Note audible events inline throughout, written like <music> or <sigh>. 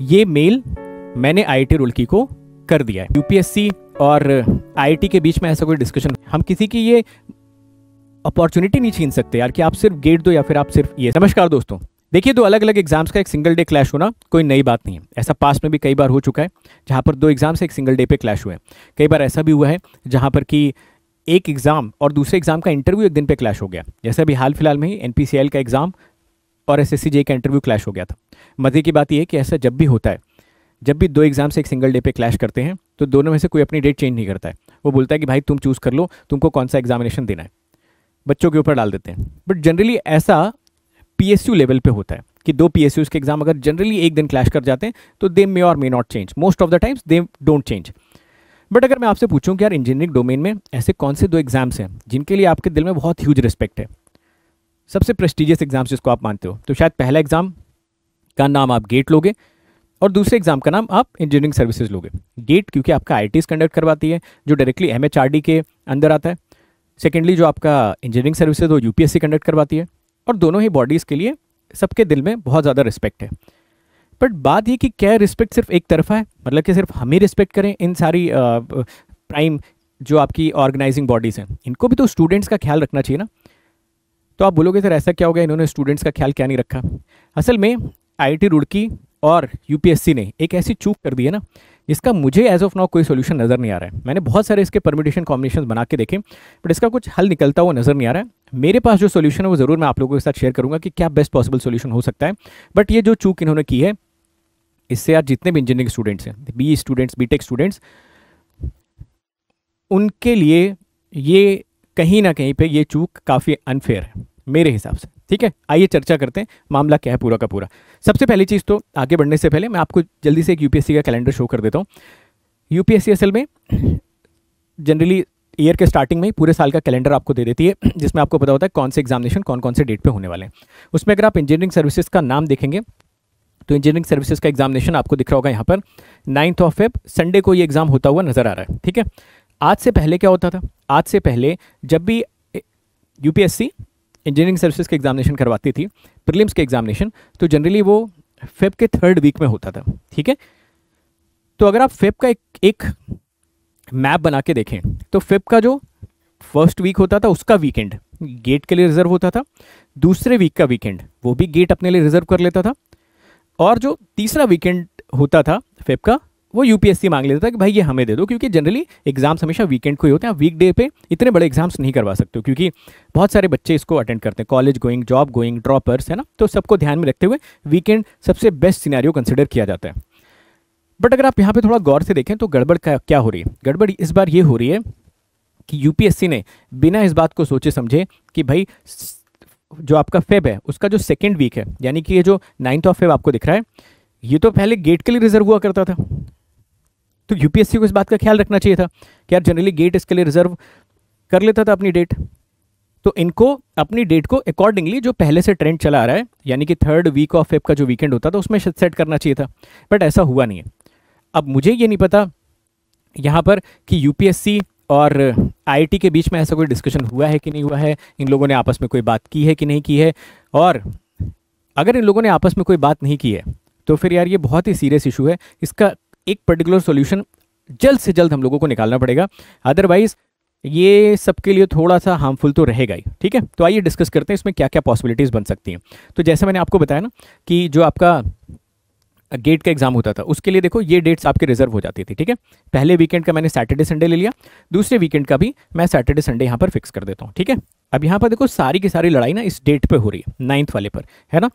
ये मेल मैंने I T Roorkee को कर दिया है यूपीएससी और आईटी के बीच में ऐसा कोई डिस्कशन हम किसी की ये अपॉर्चुनिटी नहीं छीन सकते यार कि आप सिर्फ गेट दो या फिर आप सिर्फ ये नमस्कार दोस्तों देखिए दो अलग अलग एग्जाम्स का एक सिंगल डे क्लैश होना कोई नई बात नहीं है ऐसा पास में भी कई बार हो चुका है जहाँ पर दो एग्जाम्स एक सिंगल डे पे क्लैश हुए हैं कई बार ऐसा भी हुआ है जहाँ पर कि एक एग्ज़ाम और दूसरे एग्ज़ाम का इंटरव्यू एक दिन पे क्लैश हो गया जैसे अभी हाल फिलहाल में ही एन का एग्ज़ाम और एस एस सी जे का इंटरव्यू क्लैश हो गया था मज़े की बात यह है कि ऐसा जब भी होता है जब भी दो एग्ज़ाम से एक सिंगल डे पे क्लैश करते हैं तो दोनों में से कोई अपनी डेट चेंज नहीं करता है वो बोलता है कि भाई तुम चूज़ कर लो तुमको कौन सा एग्जामिनेशन देना है बच्चों के ऊपर डाल देते हैं बट जनरली ऐसा पी लेवल पर होता है कि दो पी के एग्ज़ाम अगर जनरली एक दिन क्लैश कर जाते हैं तो दे मे और may not change most of the times they don't change but अगर मैं आपसे पूछूं कि यार इंजीनियरिंग डोमेन में ऐसे कौन से दो एग्ज़ाम्स हैं जिनके लिए आपके दिल में बहुत ह्यूज रिस्पेक्ट है सबसे प्रेस्टिजियस एग्ज़ाम्स जिसको आप मानते हो तो शायद पहला एग्ज़ाम का नाम आप गेट लोगे और दूसरे एग्ज़ाम का नाम आप इंजीनियरिंग सर्विसेज लोगे गेट क्योंकि आपका आई कंडक्ट करवाती है जो डायरेक्टली एम के अंदर आता है सेकेंडली जो आपका इंजीनियरिंग सर्विसेज वो यू कंडक्ट करवाती है और दोनों ही बॉडीज़ के लिए सबके दिल में बहुत ज़्यादा रिस्पेक्ट है बट बात ये कि क्या रिस्पेक्ट सिर्फ एक तरफा है मतलब कि सिर्फ हम ही रिस्पेक्ट करें इन सारी प्राइम जो आपकी ऑर्गेनाइजिंग बॉडीज़ हैं इनको भी तो स्टूडेंट्स का ख्याल रखना चाहिए ना तो आप बोलोगे सर ऐसा क्या हो गया इन्होंने स्टूडेंट्स का ख्याल क्या नहीं रखा असल में आई रुड़की और यूपीएससी ने एक ऐसी चूक कर दी है ना इसका मुझे एज ऑफ नाउ कोई सोल्यूशन नज़र नहीं आ रहा है मैंने बहुत सारे इसके परमिटेशन कॉम्बिनेशन बना के देखे बट इसका कुछ हल निकलता हुआ नज़र नहीं आ रहा है मेरे पास जो सोल्यूशन है वो ज़रूर मैं आप लोगों के साथ शेयर करूंगा कि क्या बेस्ट पॉसिबल सोल्यूशन हो सकता है बट ये जो चूक इन्होंने की है इससे आज जितने भी इंजीनियरिंग स्टूडेंट्स हैं B students B tech students उनके लिए ये कहीं ना कहीं पे ये चूक काफ़ी अनफेयर है मेरे हिसाब से ठीक है आइए चर्चा करते हैं मामला क्या है पूरा का पूरा सबसे पहली चीज़ तो आगे बढ़ने से पहले मैं आपको जल्दी से एक यूपीएससी का कैलेंडर शो कर देता हूँ यूपीएससी असल में जनरली ईयर के स्टार्टिंग में ही पूरे साल का कैलेंडर आपको दे देती है जिसमें आपको पता होता है कौन से एग्जामिनेशन कौन कौन से डेट पे होने वाले हैं उसमें अगर आप इंजीनियरिंग सर्विसेज का नाम देखेंगे तो इंजीनियरिंग सर्विसेज का एग्जामिनेशन आपको दिख रहा होगा यहाँ पर नाइन्थ ऑफ फेब संडे को ये एग्जाम होता हुआ नजर आ रहा है ठीक है आज से पहले क्या होता था आज से पहले जब भी यूपीएससी इंजीनियरिंग सर्विसेज के एग्जामिनेशन करवाती थी प्रीलिम्स के एग्जामिनेशन तो जनरली वो फेब के थर्ड वीक में होता था ठीक है तो अगर आप फेब का एक एक मैप बना के देखें तो फेब का जो फर्स्ट वीक होता था उसका वीकेंड गेट के लिए रिजर्व होता था दूसरे वीक का वीकेंड वो भी गेट अपने लिए रिजर्व कर लेता था और जो तीसरा वीकेंड होता था फेब का वो यूपीएससी मांग लेता था कि भाई ये हमें दे दो क्योंकि जनरली एग्जाम्स हमेशा वीकेंड को ही होते हैं आप वीकडे पे इतने बड़े एग्जाम्स नहीं करवा सकते हो क्योंकि बहुत सारे बच्चे इसको अटेंड करते हैं college going job going droppers है ना तो सबको ध्यान में रखते हुए वीकेंड सबसे बेस्ट सीनारी कंसिडर किया जाता है बट अगर आप यहाँ पर थोड़ा गौर से देखें तो गड़बड़ क्या हो रही है गड़बड़ इस बार ये हो रही है कि यूपीएससी ने बिना इस बात को सोचे समझे कि भाई जो आपका फेब है उसका जो सेकेंड वीक है यानी कि ये जो नाइन्थ ऑफ फेब आपको दिख रहा है ये तो पहले गेट के लिए रिजर्व हुआ करता था तो यूपीएससी को इस बात का ख्याल रखना चाहिए था कि यार जनरली गेट इसके लिए रिजर्व कर लेता था अपनी डेट तो इनको अपनी डेट को अकॉर्डिंगली जो पहले से ट्रेंड चला आ रहा है यानी कि थर्ड वीक ऑफ फेब का जो वीकेंड होता था उसमें सेट करना चाहिए था बट ऐसा हुआ नहीं है अब मुझे ये नहीं पता यहाँ पर कि यूपीएससी और आईआईटी के बीच में ऐसा कोई डिस्कशन हुआ है कि नहीं हुआ है इन लोगों ने आपस में कोई बात की है कि नहीं की है और अगर इन लोगों ने आपस में कोई बात नहीं की है तो फिर यार ये बहुत ही सीरियस इशू है इसका एक पर्टिकुलर सोल्यूशन जल्द से जल्द हम लोगों को निकालना पड़ेगा अदरवाइज ये सबके लिए थोड़ा सा हार्मफुल तो रहेगा ही ठीक है तो आइए डिस्कस करते हैं इसमें क्या क्या पॉसिबिलिटीज़ बन सकती हैं तो जैसे मैंने आपको बताया ना कि जो आपका गेट का एग्जाम होता था उसके लिए देखो ये डेट्स आपके रिजर्व हो जाती थी ठीक है पहले वीकेंड का मैंने सैटरडे संडे ले लिया दूसरे वीकेंड का भी मैं सैटरडे संडे यहाँ पर फिक्स कर देता हूँ ठीक है अब यहाँ पर देखो सारी की सारी लड़ाई ना इस डेट पर हो रही है नाइन्थ वाले पर है ना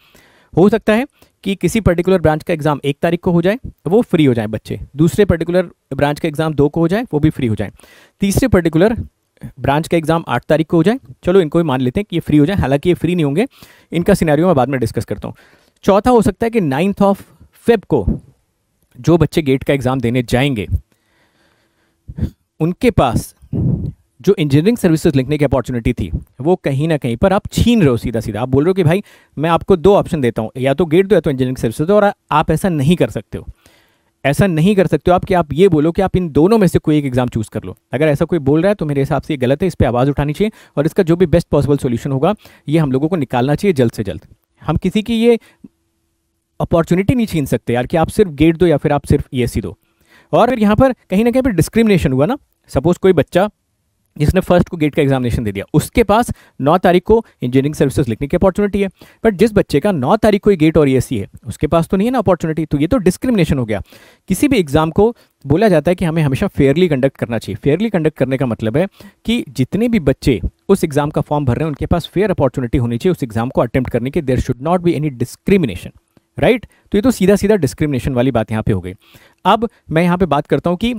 हो सकता है कि किसी पर्टिकुलर ब्रांच का एग्ज़ाम एक तारीख को हो जाए वो फ्री हो जाए बच्चे दूसरे पर्टिकुलर ब्रांच का एग्ज़ाम दो को हो जाए वो भी फ्री हो जाए तीसरे पर्टिकुलर ब्रांच का एग्ज़ाम आठ तारीख को हो जाए चलो इनको भी मान लेते हैं कि ये फ्री हो जाए हालांकि ये फ्री नहीं होंगे इनका सिनेरियो मैं बाद में डिस्कस करता हूँ चौथा हो सकता है कि नाइन्थ ऑफ फेब को जो बच्चे गेट का एग्ज़ाम देने जाएंगे उनके पास जो इंजीनियरिंग सर्विसेज लिखने की अपॉर्चुनिटी थी वो कहीं ना कहीं पर आप छीन रहे हो सीधा सीधा आप बोल रहे हो कि भाई मैं आपको दो ऑप्शन देता हूँ या तो गेट दो या तो इंजीनियरिंग सर्विसेज और आप ऐसा नहीं कर सकते हो ऐसा नहीं कर सकते हो आप कि आप ये बोलो कि आप इन दोनों में से कोई एक एग्जाम चूज कर लो अगर ऐसा कोई बोल रहा है तो मेरे हिसाब से ये गलत है इस पर आवाज़ उठानी चाहिए और इसका जो भी बेस्ट पॉसिबल सोल्यूशन होगा ये हम लोगों को निकालना चाहिए जल्द से जल्द हम किसी की ये अपॉर्चुनिटी नहीं छीन सकते यार कि आप सिर्फ गेट दो या फिर आप सिर्फ ई e दो और यहाँ पर कहीं ना कहीं पर डिस्क्रिमिनेशन हुआ ना सपोज कोई बच्चा जिसने फर्स्ट को गेट का एग्जामिनेशन दे दिया उसके पास नौ तारीख को इंजीनियरिंग सर्विसेज लिखने की अपॉर्चुनिटी है बट जिस बच्चे का नौ तारीख को ही गेट और एससी e है उसके पास तो नहीं है ना अपॉर्चुनिटी तो ये तो डिस्क्रिमिनेशन हो गया किसी भी एग्जाम को बोला जाता है कि हमें हमेशा फेयरली कंडक्ट करना चाहिए फेयरली कंडक्ट करने का मतलब है कि जितने भी बच्चे उस एग्जाम का फॉर्म भर रहे हैं उनके पास फेयर अपॉर्चुनिटी होनी चाहिए उस एग्जाम को अटैम्प्ट करने की देर should not be any discrimination right तो ये तो सीधा सीधा डिस्क्रिमिनेशन वाली बात यहाँ पे हो गई अब मैं यहाँ पे बात करता हूँ कि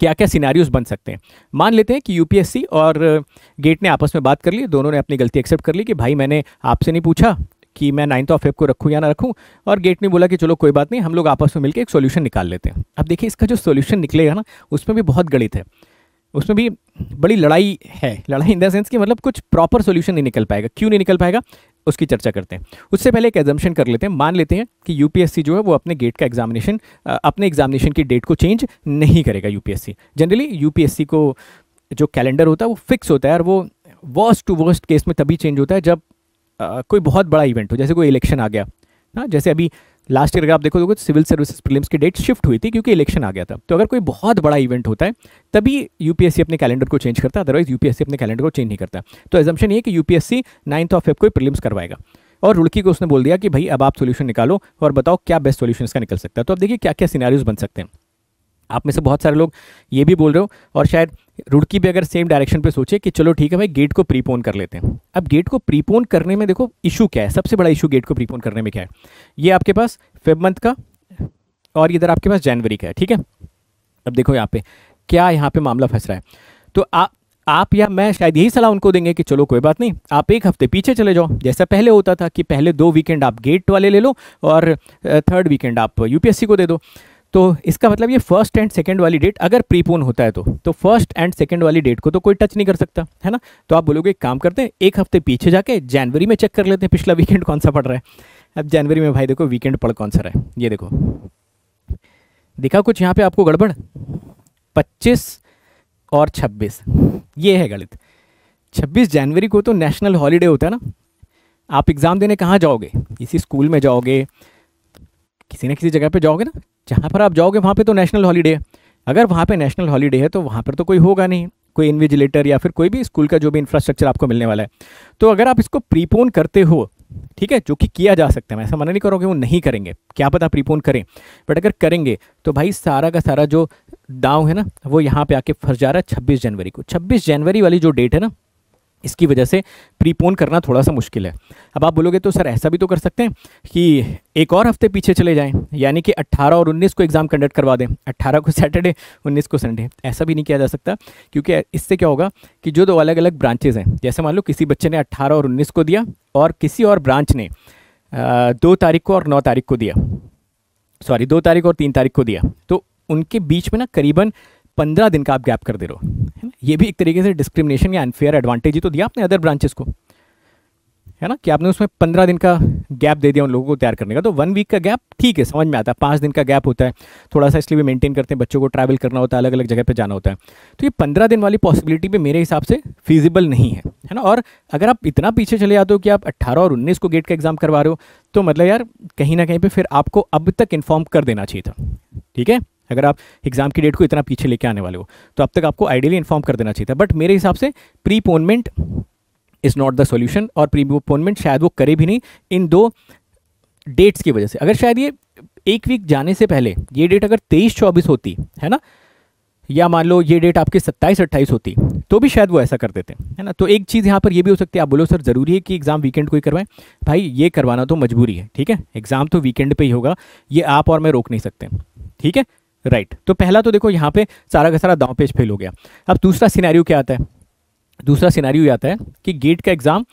क्या क्या सिनारियोज बन सकते हैं मान लेते हैं कि यूपीएससी और गेट ने आपस में बात कर ली दोनों ने अपनी गलती एक्सेप्ट कर ली कि भाई मैंने आपसे नहीं पूछा कि मैं नाइन्थ ऑफ एप को रखूँ या ना रखूँ और गेट ने बोला कि चलो कोई बात नहीं हम लोग आपस में मिलकर एक सोल्यूशन निकाल लेते हैं अब देखिए इसका जो सोल्यूशन निकलेगा ना उसमें भी बहुत गणित है उसमें भी बड़ी लड़ाई है लड़ाई इन द सेंस कि मतलब कुछ प्रॉपर सोल्यूशन नहीं निकल पाएगा क्यों नहीं निकल पाएगा उसकी चर्चा करते हैं उससे पहले एक एजम्पन कर लेते हैं मान लेते हैं कि यूपीएससी जो है वो अपने गेट का एग्जामिनेशन अपने एग्जामिनेशन की डेट को चेंज नहीं करेगा यूपीएससी जनरली यूपीएससी को जो कैलेंडर होता है वो फिक्स होता है और वो वर्स्ट टू वर्स्ट केस में तभी चेंज होता है जब आ, कोई बहुत बड़ा इवेंट हो जैसे कोई इलेक्शन आ गया ना जैसे अभी लास्ट ईयर अगर आप देखो तो सिविल सर्विसेज प्रीलिम्स की डेट शिफ्ट हुई थी क्योंकि इलेक्शन आ गया था तो अगर कोई बहुत बड़ा इवेंट होता है तभी यूपीएससी अपने कैलेंडर को चेंज करता है अदरवाइज यूपीएससी अपने कैलेंडर को चेंज नहीं करता तो एजम्पन ये कि यूपीएससी नाइन्थ ऑफ फेब को प्रीलिम्स करवाएगा और रुड़की को उसने बोल दिया कि भाई अब आप सोल्यूशन निकालो और बताओ क्या बेस्ट सोल्यूशन इसका निकल सकता है तो अब देखिए क्या क्या सिनारियोज बन सकते हैं आप में से बहुत सारे लोग ये भी बोल रहे हो और शायद रुड़की भी अगर सेम डायरेक्शन पे सोचे कि चलो ठीक है भाई गेट को प्रीपोन कर लेते हैं अब गेट को प्रीपोन करने में देखो इशू क्या है सबसे बड़ा इशू गेट को प्रीपोन करने में क्या है ये आपके पास फेब मंथ का और इधर आपके पास जनवरी का है ठीक है अब देखो यहाँ पे क्या यहाँ पे मामला फंस रहा है तो आप आप या मैं शायद यही सलाह उनको देंगे कि चलो कोई बात नहीं आप एक हफ्ते पीछे चले जाओ जैसा पहले होता था कि पहले दो वीकेंड आप गेट वाले ले लो और थर्ड वीकेंड आप यूपीएससी को दे दो तो इसका मतलब ये फर्स्ट एंड सेकंड वाली डेट अगर प्रीपोन होता है तो तो फर्स्ट एंड सेकंड वाली डेट को तो कोई टच नहीं कर सकता है ना तो आप बोलोगे एक काम करते हैं एक हफ्ते पीछे जाके जनवरी में चेक कर लेते हैं पिछला वीकेंड कौन सा पड़ रहा है अब जनवरी में भाई देखो वीकेंड पड़ कौन सा रहा है ये देखो दिखा कुछ यहाँ पर आपको गड़बड़ पच्चीस और छब्बीस ये है गणित छब्बीस जनवरी को तो नेशनल हॉलीडे होता है ना आप एग्ज़ाम देने कहाँ जाओगे इसी स्कूल में जाओगे किसी ना किसी जगह पे जाओगे ना जहाँ पर आप जाओगे वहाँ पे तो नेशनल हॉलीडे है अगर वहाँ पे नेशनल हॉलीडे है तो वहाँ पर तो कोई होगा नहीं कोई इन्विजिलेटर या फिर कोई भी स्कूल का जो भी इंफ्रास्ट्रक्चर आपको मिलने वाला है तो अगर आप इसको प्रीपोन करते हो ठीक है जो कि किया जा सकता है मैं ऐसा मना नहीं करोगे वो नहीं करेंगे क्या पता प्रीपोन करें बट अगर करेंगे तो भाई सारा का सारा जो दाव है ना वो यहाँ पे आके फंस जा रहा है छब्बीस जनवरी को छब्बीस जनवरी वाली जो डेट है ना इसकी वजह से प्रीपोन करना थोड़ा सा मुश्किल है अब आप बोलोगे तो सर ऐसा भी तो कर सकते हैं कि एक और हफ्ते पीछे चले जाएं यानी कि 18 और 19 को एग्ज़ाम कंडक्ट करवा दें 18 को सैटरडे 19 को संडे ऐसा भी नहीं किया जा सकता क्योंकि इससे क्या होगा कि जो दो अलग अलग ब्रांचेज़ हैं जैसे मान लो किसी बच्चे ने अट्ठारह और उन्नीस को दिया और किसी और ब्रांच ने दो तारीख को और नौ तारीख को दिया सॉरी दो तारीख और तीन तारीख को दिया तो उनके बीच में ना करीबन पंद्रह दिन का आप गैप कर दे रहे हो है ना ये भी एक तरीके से डिस्क्रिमिनेशन या अनफेयर एडवांटेज ही तो दिया आपने अदर ब्रांचेस को है ना कि आपने उसमें पंद्रह दिन का गैप दे दिया उन लोगों को तैयार करने का तो वन वीक का गैप ठीक है समझ में आता है पाँच दिन का गैप होता है थोड़ा सा इसलिए भी मेंटेन करते हैं बच्चों को ट्रैवल करना होता है अलग अलग जगह पे जाना होता है तो ये पंद्रह दिन वाली पॉसिबिलिटी भी मेरे हिसाब से फीजिबल नहीं है है ना और अगर आप इतना पीछे चले जाते हो कि आप अट्ठारह और उन्नीस को गेट का एग्ज़ाम करवा रहे हो तो मतलब यार कहीं ना कहीं पर फिर आपको अब तक इन्फॉर्म कर देना चाहिए था ठीक है अगर आप एग्ज़ाम की डेट को इतना पीछे लेके आने वाले हो तो अब तक आपको आइडियली इन्फॉर्म कर देना चाहिए था बट मेरे हिसाब से preponement is not the solution और प्रीपोनमेंट शायद वो करे भी नहीं इन दो डेट्स की वजह से अगर शायद ये एक वीक जाने से पहले ये डेट अगर तेईस चौबीस होती है ना या मान लो ये डेट आपकी सत्ताईस अट्ठाईस होती तो भी शायद वो ऐसा कर देते है ना तो एक चीज़ यहाँ पर ये भी हो सकती है आप बोलो सर ज़रूरी है कि एग्ज़ाम वीकेंड को ही करवाएं भाई ये करवाना तो मजबूरी है ठीक है एग्ज़ाम तो वीकेंड पे ही होगा ये आप और मैं रोक नहीं सकते ठीक है राइट right. तो पहला तो देखो यहाँ पे सारा का सारा दाव पेज फेल हो गया अब दूसरा सिनेरियो क्या आता है दूसरा सिनेरियो आता है कि गेट का एग्ज़ाम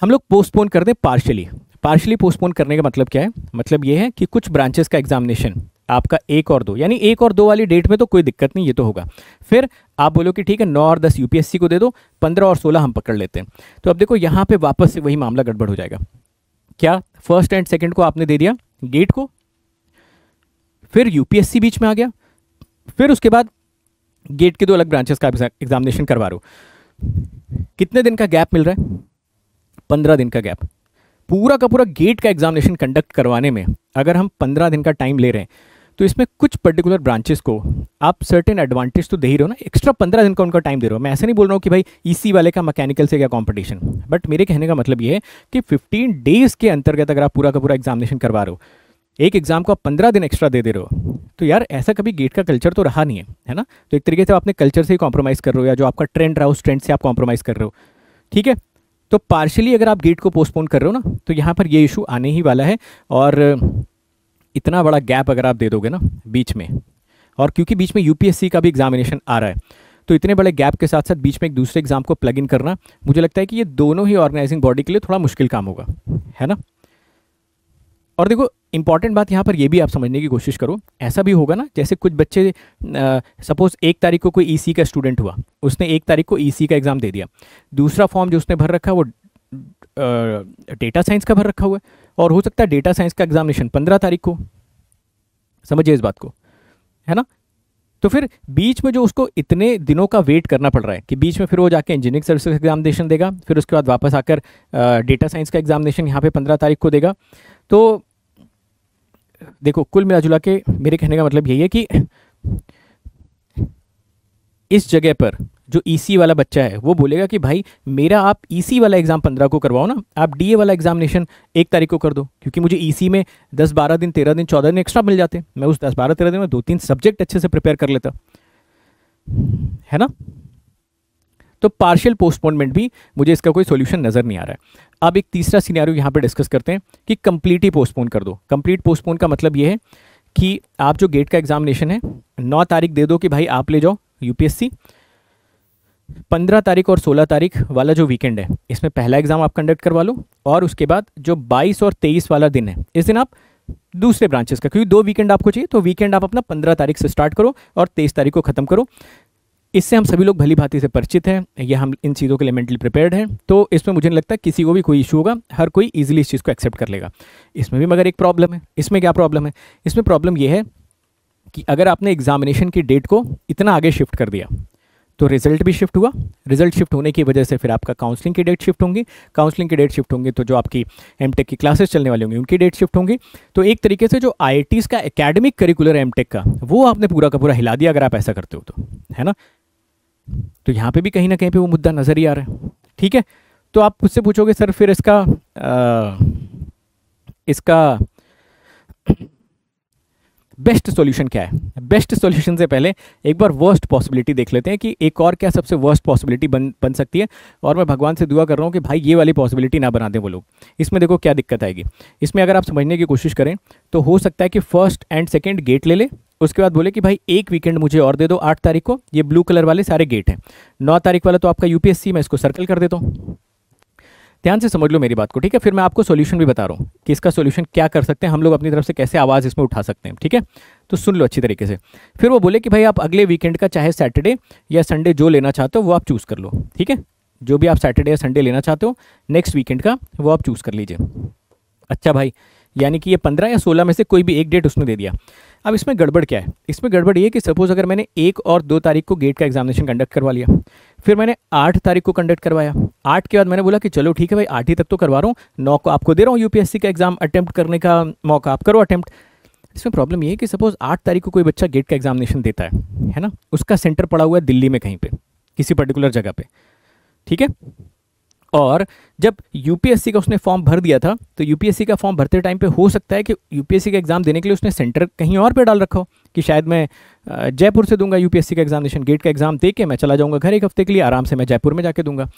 हम लोग पोस्टपोन कर दें पार्शली पार्शली पोस्टपोन करने का मतलब क्या है मतलब ये है कि कुछ ब्रांचेस का एग्जामिनेशन आपका एक और दो यानी एक और दो वाली डेट में तो कोई दिक्कत नहीं ये तो होगा फिर आप बोलो कि ठीक है नौ और दस यूपीएससी को दे दो पंद्रह और सोलह हम पकड़ लेते हैं तो अब देखो यहाँ पे वापस से वही मामला गड़बड़ हो जाएगा क्या फर्स्ट एंड सेकंड को आपने दे दिया गेट को फिर यूपीएससी बीच में आ गया फिर उसके बाद गेट के दो अलग ब्रांचेस का एग्जामिनेशन करवा रहा हूँ कितने दिन का गैप मिल रहा है पंद्रह दिन का गैप पूरा का पूरा गेट का एग्जामिनेशन कंडक्ट करवाने में अगर हम पंद्रह दिन का टाइम ले रहे हैं तो इसमें कुछ पर्टिकुलर ब्रांचेस को आप सर्टेन एडवांटेज तो दे ही रहे हो ना एक्स्ट्रा पंद्रह दिन का उनका टाइम दे रहे हो मैं ऐसे नहीं बोल रहा हूँ कि भाई ईसी e वाले का मैकेनिकल से क्या कंपटीशन बट मेरे कहने का मतलब ये है कि 15 डेज के अंतर्गत अगर आप पूरा का पूरा एग्जामिनेशन करवा रहे हो एक एग्ज़ाम को आप पंद्रह दिन एक्स्ट्रा दे दे रहे हो तो यार ऐसा कभी गेट का कल्चर तो रहा नहीं है है ना तो एक तरीके से आपने कल्चर से ही कॉम्प्रोमाइज़ कर रहे हो या जो आपका ट्रेंड रहा उस ट्रेंड से आप कॉम्प्रोमाइज़ कर रहे हो ठीक है तो पार्शली अगर आप गेट को पोस्टपोन कर रहे हो ना तो यहाँ पर ये इशू आने ही वाला है और इतना बड़ा गैप अगर आप दे दोगे ना बीच में और क्योंकि बीच में यूपीएससी का भी एग्जामिनेशन आ रहा है तो इतने बड़े गैप के साथ साथ बीच में एक दूसरे एग्जाम को प्लग इन करना मुझे लगता है कि ये दोनों ही ऑर्गेनाइजिंग बॉडी के लिए थोड़ा मुश्किल काम होगा है ना और देखो इंपॉर्टेंट बात यहाँ पर ये भी आप समझने की कोशिश करो ऐसा भी होगा ना जैसे कुछ बच्चे सपोज एक तारीख को कोई ईसी e का स्टूडेंट हुआ उसने एक तारीख को ईसी e का एग्ज़ाम दे दिया दूसरा फॉर्म जो उसने भर रखा वो डेटा साइंस का भर रखा हुआ है और हो सकता है डेटा साइंस का एग्जामिनेशन पंद्रह तारीख को समझिए इस बात को है ना तो फिर बीच में जो उसको इतने दिनों का वेट करना पड़ रहा है कि बीच में फिर वो जाके इंजीनियरिंग सर्विस का एग्जामिनेशन देगा फिर उसके बाद वापस आकर डेटा साइंस का एग्जामिनेशन यहाँ पे पंद्रह तारीख को देगा तो देखो कुल मिला जुला के मेरे कहने का मतलब यही है कि इस जगह पर जो ईसी e वाला बच्चा है वो बोलेगा कि भाई मेरा आप ईसी e वाला एग्ज़ाम पंद्रह को करवाओ ना आप डीए वाला एग्जामिनेशन एक तारीख को कर दो क्योंकि मुझे ईसी e में दस बारह दिन तेरह दिन चौदह दिन एक्स्ट्रा मिल जाते मैं उस दस बारह तेरह दिन में दो तीन सब्जेक्ट अच्छे से प्रिपेयर कर लेता है ना तो पार्शियल पोस्टपोनमेंट भी मुझे इसका कोई सोल्यूशन नज़र नहीं आ रहा है अब एक तीसरा सीनारियो यहाँ पर डिस्कस करते हैं कि कंप्लीट ही पोस्टपोन कर दो कंप्लीट पोस्टपोन का मतलब यह है कि आप जो गेट का एग्जामिनेशन है नौ तारीख दे दो कि भाई आप ले जाओ यूपीएससी पंद्रह तारीख और सोलह तारीख वाला जो वीकेंड है इसमें पहला एग्ज़ाम आप कंडक्ट करवा लो और उसके बाद जो बाईस और तेईस वाला दिन है इस दिन आप दूसरे ब्रांचेस का क्योंकि दो वीकेंड आपको चाहिए तो वीकेंड आप अपना पंद्रह तारीख से स्टार्ट करो और तेईस तारीख को ख़त्म करो इससे हम सभी लोग भली भांति से परिचित हैं या हम इन चीज़ों के लिए मेंटली प्रिपेयर्ड हैं तो इसमें मुझे नहीं लगता किसी को भी कोई इशू होगा हर कोई इजीली इस चीज़ को एक्सेप्ट कर लेगा इसमें भी मगर एक प्रॉब्लम है इसमें क्या प्रॉब्लम है इसमें प्रॉब्लम यह है कि अगर आपने एग्जामिनेशन की डेट को इतना आगे शिफ्ट कर दिया तो रिजल्ट भी शिफ्ट हुआ रिजल्ट शिफ्ट होने की वजह से फिर आपका काउंसलिंग की डेट शिफ्ट होंगी काउंसलिंग की डेट शिफ्ट होंगी तो जो आपकी एम की क्लासेस चलने वाली होंगी उनकी डेट शिफ्ट होंगी तो एक तरीके से जो आई का एकेडमिक करिकुलर एम का वो आपने पूरा का पूरा हिला दिया अगर आप ऐसा करते हो तो है ना तो यहाँ पे भी कहीं ना कहीं पे वो मुद्दा नज़र ही आ रहा है ठीक है तो आप मुझसे पूछोगे सर फिर इसका आ, इसका बेस्ट सॉल्यूशन क्या है बेस्ट सॉल्यूशन से पहले एक बार वर्स्ट पॉसिबिलिटी देख लेते हैं कि एक और क्या सबसे वर्स्ट पॉसिबिलिटी बन बन सकती है और मैं भगवान से दुआ कर रहा हूँ कि भाई ये वाली पॉसिबिलिटी ना बना दें वो लोग इसमें देखो क्या दिक्कत आएगी इसमें अगर आप समझने की कोशिश करें तो हो सकता है कि फर्स्ट एंड सेकेंड गेट ले लें उसके बाद बोले कि भाई एक वीकेंड मुझे और दे दो आठ तारीख को ये ब्लू कलर वाले सारे गेट हैं नौ तारीख वाला तो आपका यूपीएससी मैं इसको सर्कल कर देता हूँ ध्यान से समझ लो मेरी बात को ठीक है फिर मैं आपको सोल्यूशन भी बता रहा हूँ कि इसका सोल्यूशन क्या कर सकते हैं हम लोग अपनी तरफ से कैसे आवाज़ इसमें उठा सकते हैं ठीक है तो सुन लो अच्छी तरीके से फिर वो बोले कि भाई आप अगले वीकेंड का चाहे सैटरडे या संडे जो लेना चाहते हो वो आप चूज़ कर लो ठीक है जो भी आप सैटरडे या संडे लेना चाहते हो नेक्स्ट वीकेंड का वो आप चूज़ कर लीजिए अच्छा भाई यानी कि ये पंद्रह या सोलह में से कोई भी एक डेट उसने दे दिया अब इसमें गड़बड़ क्या है इसमें गड़बड़ ये कि सपोज़ अगर मैंने एक और दो तारीख को गेट का एग्जामिनेशन कंडक्ट करवा लिया फिर मैंने आठ तारीख को कंडक्ट करवाया आठ के बाद मैंने बोला कि चलो ठीक है भाई आठ ही तक तो करवा रहा हूँ नौ को आपको दे रहा हूँ यूपीएससी का एग्ज़ाम अटैम्प्ट करने का मौका आप करो अटैम्प्ट इसमें प्रॉब्लम ये है कि सपोज़ आठ तारीख को कोई बच्चा गेट का एग्जामिनेशन देता है है ना उसका सेंटर पड़ा हुआ है दिल्ली में कहीं पर किसी पर्टिकुलर जगह पर ठीक है और जब यूपीएससी का उसने फॉर्म भर दिया था तो यूपीएससी का फॉर्म भरते टाइम पे हो सकता है कि यूपीएससी का एग्ज़ाम देने के लिए उसने सेंटर कहीं और पे डाल रखा हो कि शायद मैं जयपुर से दूंगा यूपीएससी का एग्जामिनेशन गेट का एग्ज़ाम दे के मैं चला जाऊँगा घर एक हफ्ते के लिए आराम से मैं जयपुर में जाके दूंगा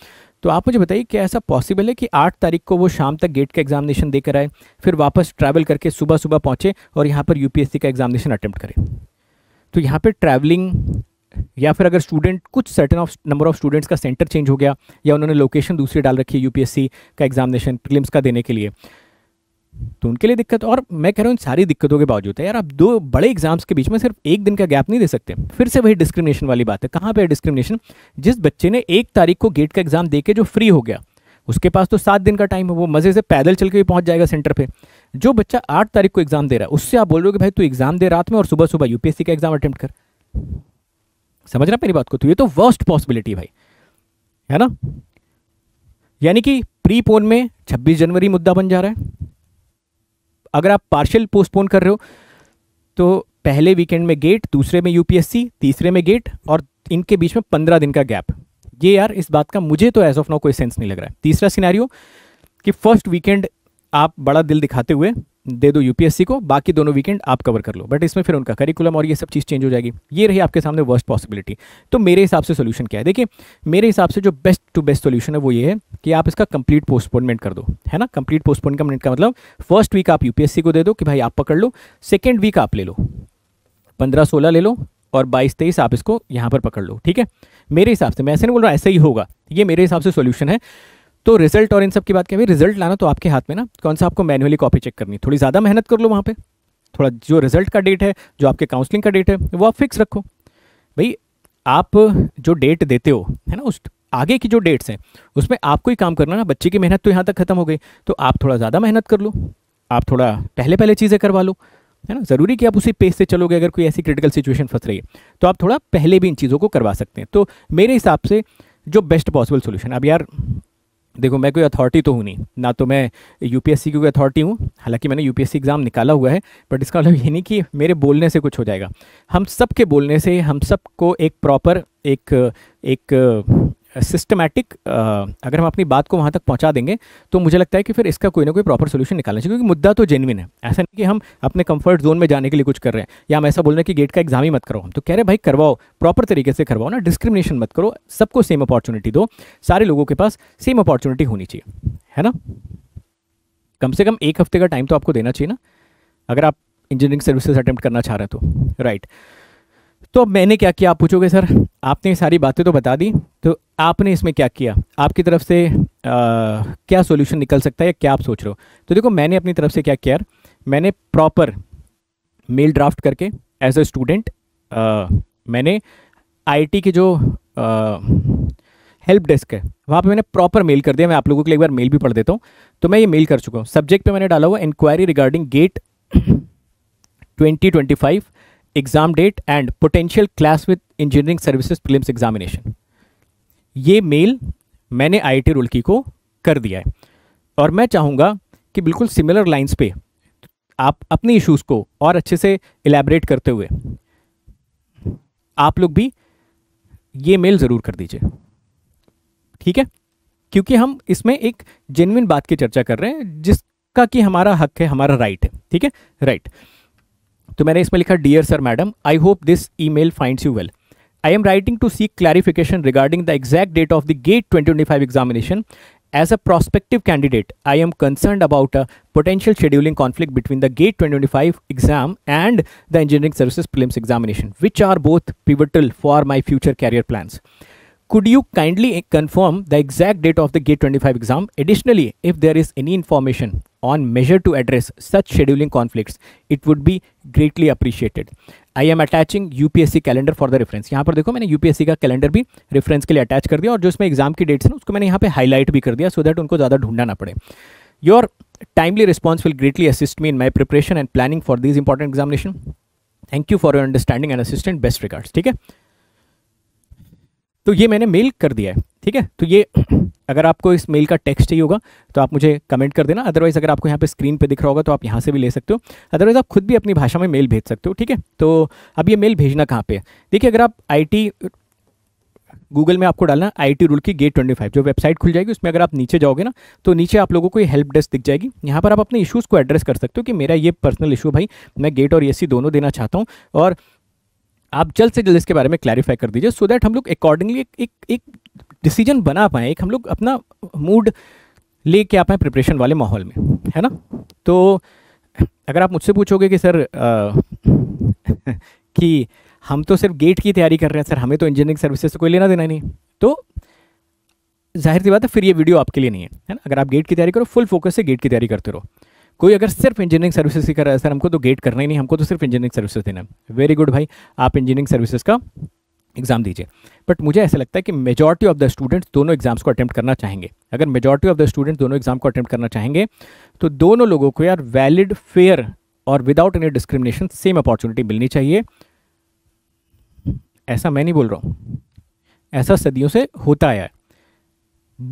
तो आप मुझे बताइए क्या ऐसा पॉसिबल है कि आठ तारीख को वो शाम तक गेट का एग्जामिनेशन देकर आए फिर वापस ट्रैवल करके सुबह सुबह पहुँचे और यहाँ पर यूपीएससी का एग्जामिनेशन अटैम्प्ट करें तो यहाँ पर ट्रैवलिंग या फिर अगर स्टूडेंट कुछ certain of number of students का सेंटर चेंज हो गया या उन्होंने लोकेशन दूसरी डाल रखी है यूपीएससी का एग्जामिनेशन प्रिलिम्स का देने के लिए तो उनके लिए दिक्कत और मैं कह रहा हूँ इन सारी दिक्कतों के बावजूद है यार आप दो बड़े एग्जाम्स के बीच में सिर्फ एक दिन का गैप नहीं दे सकते फिर से वही डिस्क्रिमिनेशन वाली बात है कहाँ पर है डिस्क्रिमिनेशन जिस बच्चे ने एक तारीख को गेट का एग्जाम दे के जो फ्री हो गया उसके पास तो सात दिन का टाइम है वो मज़े से पैदल चल के भी पहुँच जाएगा सेंटर पे जो बच्चा आठ तारीख को एग्जाम दे रहा है उससे आप बोल रहे हो कि भाई तू एग्जाम दे रात में और सुबह सुबह यूपीएससी का एग्जाम अटैम्प्ट कर समझ रहा मेरी बात को तो ये तो वर्स्ट पॉसिबिलिटी भाई है ना यानी कि प्री पोन में 26 जनवरी मुद्दा बन जा रहा है अगर आप पार्शियल पोस्टपोन कर रहे हो तो पहले वीकेंड में गेट दूसरे में यूपीएससी तीसरे में गेट और इनके बीच में पंद्रह दिन का गैप ये यार इस बात का मुझे तो एज ऑफ नाउ कोई सेंस नहीं लग रहा है तीसरा सिनेरियो कि फर्स्ट वीकेंड आप बड़ा दिल दिखाते हुए दे दो यूपीएससी को बाकी दोनों वीकेंड आप कवर कर लो बट इसमें फिर उनका करिकुलम और ये सब चीज़ चेंज हो जाएगी ये रही आपके सामने वर्स्ट पॉसिबिलिटी तो मेरे हिसाब से सोल्यूशन क्या है देखिए मेरे हिसाब से जो बेस्ट टू बेस्ट सोल्यूशन है वो ये है कि आप इसका कंप्लीट पोस्टपोनमेंट कर दो है ना कंप्लीट पोस्टपोनमेंट का मतलब फर्स्ट वीक आप यूपीएससी को दे दो कि भाई आप पकड़ लो सेकेंड वीक आप ले लो पंद्रह सोलह ले लो और बाईस तेईस आप इसको यहाँ पर पकड़ लो ठीक है मेरे हिसाब से मैं ऐसे नहीं बोल रहा ऐसा ही होगा ये मेरे हिसाब से सोल्यूशन है तो रिजल्ट और इन सब की बात करें रिजल्ट लाना तो आपके हाथ में ना कौन सा आपको मैनुअली कॉपी चेक करनी थोड़ी ज़्यादा मेहनत कर लो वहाँ पर थोड़ा जो रिजल्ट का डेट है जो आपके काउंसलिंग का डेट है वो आप फिक्स रखो भाई आप जो डेट देते हो है ना उस आगे की जो डेट्स हैं उसमें आपको ही काम करना ना बच्चे की मेहनत तो यहाँ तक ख़त्म हो गई तो आप थोड़ा ज़्यादा मेहनत कर लो आप थोड़ा पहले पहले चीज़ें करवा लो है ना ज़रूरी कि आप उसी पेज से चलोगे अगर कोई ऐसी क्रिटिकल सिचुएशन फंस रही है तो आप थोड़ा पहले भी इन चीज़ों को करवा सकते हैं तो मेरे हिसाब से जो बेस्ट पॉसिबल सोल्यूशन अब यार देखो मैं कोई अथॉरिटी तो हूँ नहीं ना तो मैं यूपीएससी की कोई अथॉरिटी हूँ हालांकि मैंने यूपीएससी एग्ज़ाम निकाला हुआ है बट इसका मतलब ये नहीं कि मेरे बोलने से कुछ हो जाएगा हम सब के बोलने से हम सबको एक प्रॉपर एक एक सिस्टमैटिक अगर हम अपनी बात को वहाँ तक पहुँचा देंगे तो मुझे लगता है कि फिर इसका कोई ना कोई प्रॉपर सोल्यूशन निकालना चाहिए क्योंकि मुद्दा तो जेनविन है ऐसा नहीं कि हम अपने कंफर्ट जोन में जाने के लिए कुछ कर रहे हैं या हम ऐसा बोल रहे हैं कि गेट का एग्जाम ही मत करो हम तो कह रहे हैं भाई करवाओ प्रॉपर तरीके से करवाओ ना डिस्क्रिमिनेशन मत करो सबको सेम अपॉर्चुनिटी दो सारे लोगों के पास सेम अपॉर्चुनिटी होनी चाहिए है ना कम से कम एक हफ्ते का टाइम तो आपको देना चाहिए ना अगर आप इंजीनियरिंग सर्विसेज अटैम्प्ट करना चाह रहे हैं तो राइट right. तो अब मैंने क्या किया आप पूछोगे सर आपने ये सारी बातें तो बता दी तो आपने इसमें क्या किया आपकी तरफ से आ, क्या सोल्यूशन निकल सकता है या क्या आप सोच रहे हो तो देखो मैंने अपनी तरफ से क्या किया मैंने प्रॉपर मेल ड्राफ्ट करके एज अ स्टूडेंट मैंने आईटी के जो हेल्प डेस्क है वहाँ पे मैंने प्रॉपर मेल कर दिया मैं आप लोगों के लिए एक बार मेल भी पढ़ देता हूँ तो मैं ये मेल कर चुका हूँ सब्जेक्ट पे मैंने डाला हुआ inquiry regarding GATE 2025 exam date and potential clash with engineering services prelims examination ये मेल मैंने आई टी रुड़की को कर दिया है और मैं चाहूँगा कि बिल्कुल सिमिलर लाइंस पे आप अपने इश्यूज़ को और अच्छे से एलेबरेट करते हुए आप लोग भी ये मेल ज़रूर कर दीजिए ठीक है क्योंकि हम इसमें एक जेन्यन बात की चर्चा कर रहे हैं जिसका कि हमारा हक है हमारा राइट है ठीक है राइट तो मैंने इसमें लिखा dear sir madam I hope this e mail finds you well I am writing to seek clarification the the exact date of the GATE twenty As a prospective candidate, I am concerned about a potential scheduling conflict between the GATE 2025 exam and the Engineering Services Prelims examination, which are both pivotal for my future career plans. Could you kindly confirm the exact date of the Gate 25 exam? Additionally, if there is any information on measure to address such scheduling conflicts, it would be greatly appreciated. I am attaching UPSC calendar for the reference. यहाँ पर देखो मैंने UPSC का calendar भी reference. के लिए attach कर दिया और जो इसमें एग्जाम की डेट्स हैं उसको मैंने यहाँ पे highlight so timely response will greatly assist me in my preparation and planning for these important examination thank you for your understanding and assistance best regards ठीक है तो ये मैंने मेल कर दिया है ठीक है तो ये अगर आपको इस मेल का टेक्स्ट चाहिए होगा तो आप मुझे कमेंट कर देना अदरवाइज़ अगर आपको यहाँ पे स्क्रीन पे दिख रहा होगा तो आप यहाँ से भी ले सकते हो अदरवाइज़ आप खुद भी अपनी भाषा में मेल भेज सकते हो ठीक है तो अब ये मेल भेजना कहाँ पे है देखिए अगर आप आईटी गूगल में आपको डालना आई टी रूल की गेट ट्वेंटी फाइव जो वेबसाइट खुल जाएगी उसमें अगर आप नीचे जाओगे ना तो नीचे आप लोगों को ये हेल्प डेस्क दिख जाएगी यहाँ पर आप अपने इशूज़ को एड्रेस कर सकते हो कि मेरा ये पर्सनल इशू भाई मैं गेट और ए e दोनों देना चाहता हूँ और आप जल्द से जल्द इसके बारे में क्लैरिफाई कर दीजिए सो दैट हम लोग अकॉर्डिंगली एक एक डिसीजन बना पाएं एक हम लोग अपना मूड ले कर आ पाएँ प्रिपरेशन वाले माहौल में है ना तो अगर आप मुझसे पूछोगे कि सर आ, <laughs> कि हम तो सिर्फ गेट की तैयारी कर रहे हैं सर हमें तो इंजीनियरिंग सर्विसेज से कोई लेना देना नहीं तो जाहिर सी बात है फिर ये वीडियो आपके लिए नहीं है है ना अगर आप गेट की तैयारी करो फुल फोकस से गेट की तैयारी करते रहो कोई अगर सिर्फ इंजीनियरिंग सर्विसेज की कर रहा है सर हमको तो गेट करना ही नहीं हमको तो सिर्फ इंजीनियरिंग सर्विसेज देना है वेरी गुड भाई आप इंजीनियरिंग सर्विसेज का एग्जाम दीजिए बट मुझे ऐसा लगता है कि मेजॉरिटी ऑफ द स्टूडेंट्स दोनों एग्जाम्स को अटैम्प्ट करना चाहेंगे अगर मेजॉरिटी ऑफ द स्टूडेंट्स दोनों एग्जाम को अटैम्प्ट करना चाहेंगे तो दोनों लोगों को यार वैलिड फेयर और without any discrimination same opportunity मिलनी चाहिए ऐसा मैं नहीं बोल रहा हूँ ऐसा सदियों से होता आया है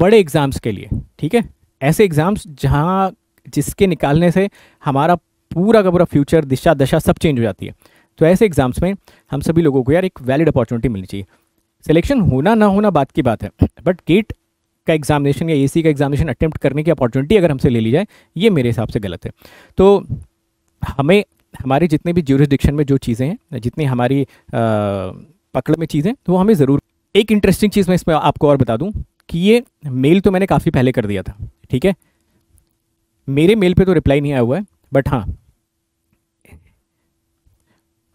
बड़े एग्ज़ाम्स के लिए ठीक है ऐसे एग्ज़ाम्स जहाँ जिसके निकालने से हमारा पूरा का पूरा फ्यूचर दिशा दशा सब चेंज हो जाती है तो ऐसे एग्जाम्स में हम सभी लोगों को यार एक वैलिड अपॉर्चुनिटी मिलनी चाहिए सिलेक्शन होना ना होना बात की बात है बट गेट का एग्जामिनेशन या एसी का एग्जामिनेशन अटैम्प्ट करने की अपॉर्चुनिटी अगर हमसे ले ली जाए ये मेरे हिसाब से गलत है तो हमें हमारे जितने भी ज्यूरिसडिक्शन में जो चीज़ें हैं जितनी हमारी आ, पकड़ में चीज़ें तो वो हमें ज़रूर एक इंटरेस्टिंग चीज़ मैं इसमें आपको और बता दूँ कि ये मेल तो मैंने काफ़ी पहले कर दिया था ठीक है मेरे मेल पे तो रिप्लाई नहीं आया हुआ है बट हाँ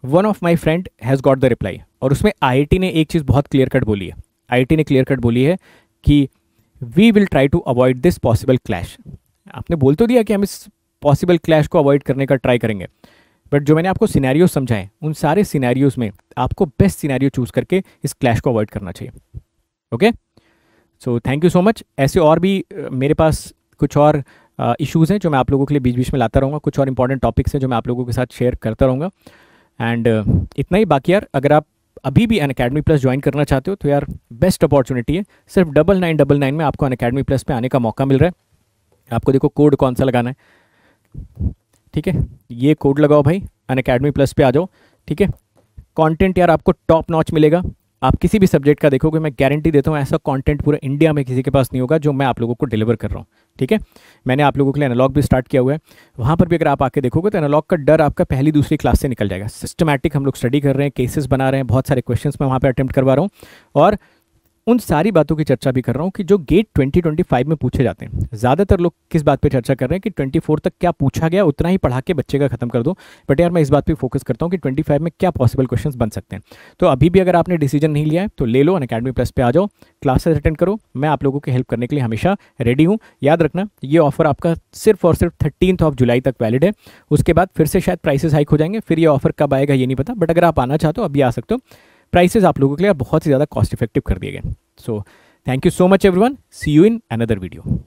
one of my friend has got the reply और उसमें आई ने एक चीज़ बहुत क्लियर कट बोली है आई ने क्लियर कट बोली है कि we will try to avoid this possible clash आपने बोल तो दिया कि हम इस पॉसिबल क्लैश को अवॉइड करने का ट्राई करेंगे बट जो मैंने आपको सीनारी समझाए उन सारे सिनेरियोज में आपको बेस्ट सीनारी चूज करके इस क्लैश को अवॉइड करना चाहिए okay so thank you so much ऐसे और भी मेरे पास कुछ और इशूज़ हैं जो मैं आप लोगों के लिए बीच बीच में लाता रहूँगा कुछ और इंपॉर्टेंट टॉपिक्स हैं जो मैं आप लोगों के साथ शेयर करता रहूँगा एंड इतना ही बाकी यार अगर आप अभी भी अन अकेडमी प्लस ज्वाइन करना चाहते हो तो यार बेस्ट अपॉर्चुनिटी है सिर्फ डबल नाइन डबल नाइन में आपको अन अकेडमी प्लस पर आने का मौका मिल रहा है आपको देखो कोड कौन सा लगाना है ठीक है ये कोड लगाओ भाई अन अकेडमी प्लस पे आ जाओ ठीक है कंटेंट यार आपको टॉप नॉच मिलेगा आप किसी भी सब्जेक्ट का देखोगे मैं गारंटी देता हूँ ऐसा कॉन्टेंट पूरे इंडिया में किसी के पास नहीं होगा जो मैं आप लोगों को डिलीवर कर रहा हूँ ठीक है मैंने आप लोगों के लिए एनालॉग भी स्टार्ट किया हुआ है वहाँ पर भी अगर आप आके देखोगे तो एनालॉग का डर आपका पहली दूसरी क्लास से निकल जाएगा सिस्टमैटिक हम लोग स्टडी कर रहे हैं केसेस बना रहे हैं बहुत सारे क्वेश्चंस मैं वहाँ पर अटैम्प्ट करवा रहा हूँ और उन सारी बातों की चर्चा भी कर रहा हूँ कि जो गेट 2025 में पूछे जाते हैं ज़्यादातर लोग किस बात पे चर्चा कर रहे हैं कि 24 तक क्या पूछा गया उतना ही पढ़ा के बच्चे का खत्म कर दो बट यार मैं इस बात पे फोकस करता हूँ कि 25 में क्या पॉसिबल क्वेश्चंस बन सकते हैं तो अभी भी अगर आपने डिसीजन नहीं लिया है तो ले लो अन अकेडमी प्लस पर आ जाओ क्लासेज अटेंड करो मैं आप लोगों की हेल्प करने के लिए हमेशा रेडी हूँ याद रखना ये ऑफर आपका सिर्फ और सिर्फ थर्टीन ऑफ जुलाई तक वैलिड है उसके बाद फिर से शायद प्राइसेस हाइक हो जाएंगे फिर ये ऑफर कब आएगा ये नहीं पता बट अगर आप आना चाहते हो अभी आ सकते हो प्राइसेस आप लोगों के लिए बहुत ही ज़्यादा कॉस्ट इफेक्टिव कर दिए गए so thank you so much everyone see you in another video